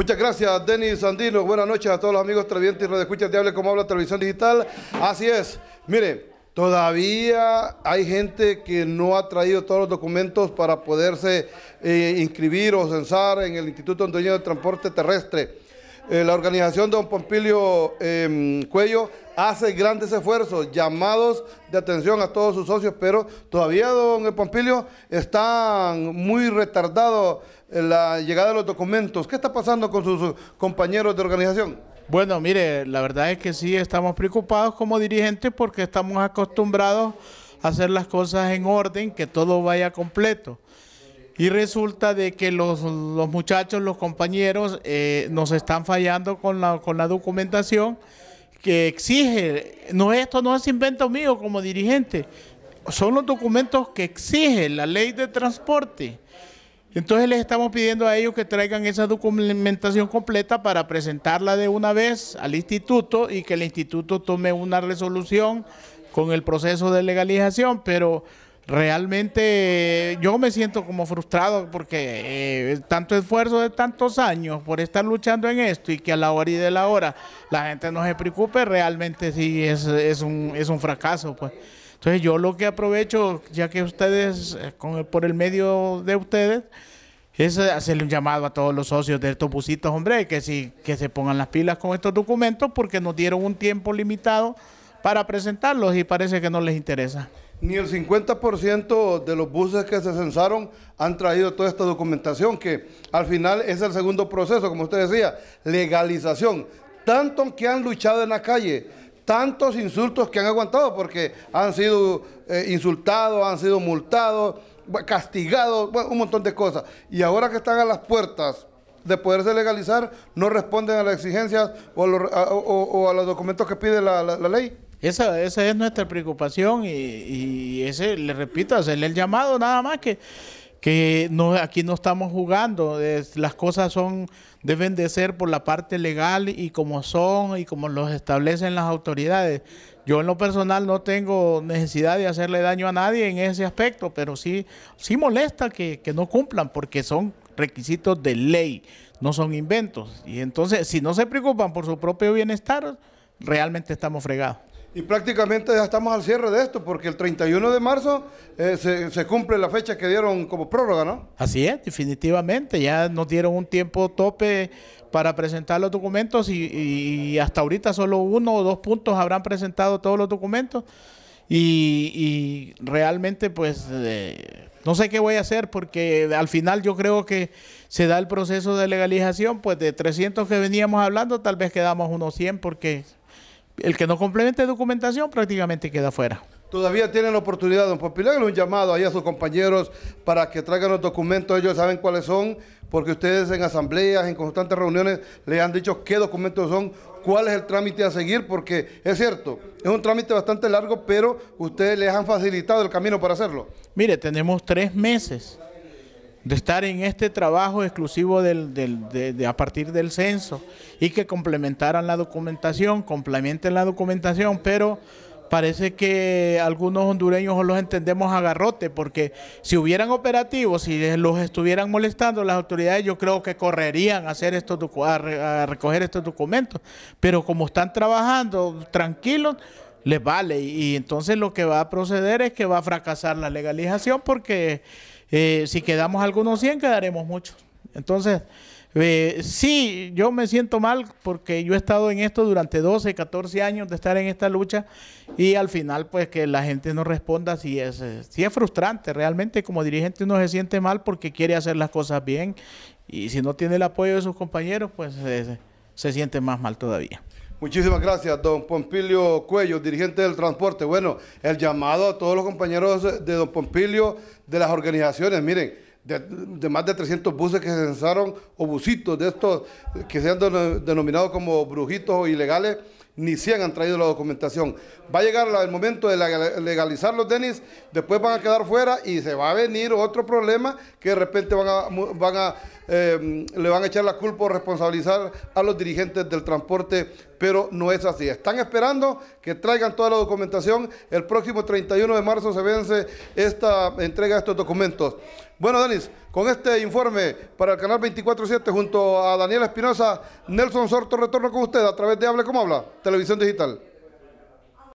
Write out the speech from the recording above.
Muchas gracias, Denis Sandino. Buenas noches a todos los amigos televidentes y redescuchas de Hable Como Habla Televisión Digital. Así es. Mire, todavía hay gente que no ha traído todos los documentos para poderse eh, inscribir o censar en el Instituto Hondureño de Transporte Terrestre. Eh, la organización Don Pompilio em, Cuello hace grandes esfuerzos, llamados de atención a todos sus socios, pero todavía, don eh, Pompilio, está muy retardado en la llegada de los documentos. ¿Qué está pasando con sus compañeros de organización? Bueno, mire, la verdad es que sí estamos preocupados como dirigentes porque estamos acostumbrados a hacer las cosas en orden, que todo vaya completo. Y resulta de que los, muchachos, los compañeros, eh, nos están fallando con la, documentación que exige, no esto no es invento mío como dirigente, son los documentos que exige la ley de transporte. Entonces les estamos pidiendo a ellos que traigan esa documentación completa para presentarla de una vez al instituto y que el instituto tome una resolución con el proceso de legalización, pero realmente yo me siento como frustrado porque eh, tanto esfuerzo de tantos años por estar luchando en esto y que a la hora y de la hora la gente no se preocupe, realmente sí es, un, es un fracaso. pues Entonces yo lo que aprovecho, ya que ustedes, eh, por el medio de ustedes, es hacerle un llamado a todos los socios de estos busitos, hombre, que, sí, que se pongan las pilas con estos documentos porque nos dieron un tiempo limitado para presentarlos y parece que no les interesa ni el 50% de los buses que se censaron han traído toda esta documentación, que al final es el segundo proceso, como usted decía, legalización. Tantos que han luchado en la calle, tantos insultos que han aguantado, porque han sido eh, insultados, han sido multados, castigados, un montón de cosas. Y ahora que están a las puertas de poderse legalizar, no responden a las exigencias o a los, documentos que pide la ley. Esa, esa es nuestra preocupación y, ese, le repito, hacerle el llamado nada más que, que no, aquí no estamos jugando, las cosas son, deben de ser por la parte legal y como son y como los establecen las autoridades. Yo en lo personal no tengo necesidad de hacerle daño a nadie en ese aspecto, pero sí, sí molesta que no cumplan porque son requisitos de ley, no son inventos. Y entonces, si no se preocupan por su propio bienestar, realmente estamos fregados y prácticamente ya estamos al cierre de esto, porque el 31 de marzo eh, se, cumple la fecha que dieron como prórroga, ¿no? Así es, definitivamente. Ya nos dieron un tiempo tope para presentar los documentos y, hasta ahorita solo uno o dos puntos habrán presentado todos los documentos. Y, realmente, pues, eh, no sé qué voy a hacer, porque al final yo creo que se da el proceso de legalización, pues de 300 que veníamos hablando, tal vez quedamos unos 100, porque el que no complemente documentación prácticamente queda fuera. Todavía tienen la oportunidad, don Popilán, un llamado ahí a sus compañeros para que traigan los documentos, ellos saben cuáles son, porque ustedes en asambleas, en constantes reuniones, les han dicho qué documentos son, cuál es el trámite a seguir, porque es cierto, es un trámite bastante largo, pero ustedes les han facilitado el camino para hacerlo. Mire, tenemos tres meses de estar en este trabajo exclusivo del, del, de, a partir del censo y que complementaran la documentación, complementen la documentación, pero parece que algunos hondureños los entendemos a porque si hubieran operativos, si los estuvieran molestando las autoridades, yo creo que correrían a, hacer estos a recoger estos documentos, pero como están trabajando tranquilos, les vale y entonces lo que va a proceder es que va a fracasar la legalización porque eh, si quedamos algunos 100, quedaremos muchos. Entonces, eh, sí, yo me siento mal porque yo he estado en esto durante 12, 14 años de estar en esta lucha y al final pues que la gente no responda si es, eh, si es frustrante. Realmente como dirigente uno se siente mal porque quiere hacer las cosas bien y si no tiene el apoyo de sus compañeros pues se siente más mal todavía. Muchísimas gracias, don Pompilio Cuello, dirigente del transporte. Bueno, el llamado a todos los compañeros de don Pompilio, de las organizaciones, miren, de, más de 300 buses que se censaron, o busitos de estos que se han denominado como brujitos o ilegales, ni 100 han traído la documentación. Va a llegar el momento de legalizar los tenis, después van a quedar fuera y se va a venir otro problema que de repente van a, em, le van a echar la culpa o responsabilizar a los dirigentes del transporte, pero no es así. Están esperando que traigan toda la documentación. El próximo 31 de marzo se vence esta entrega de estos documentos. Bueno, Denis, con este informe para el canal 24-7 junto a Daniel Espinosa, Nelson Sorto retorno con usted a través de Hable Como Habla, Televisión Digital.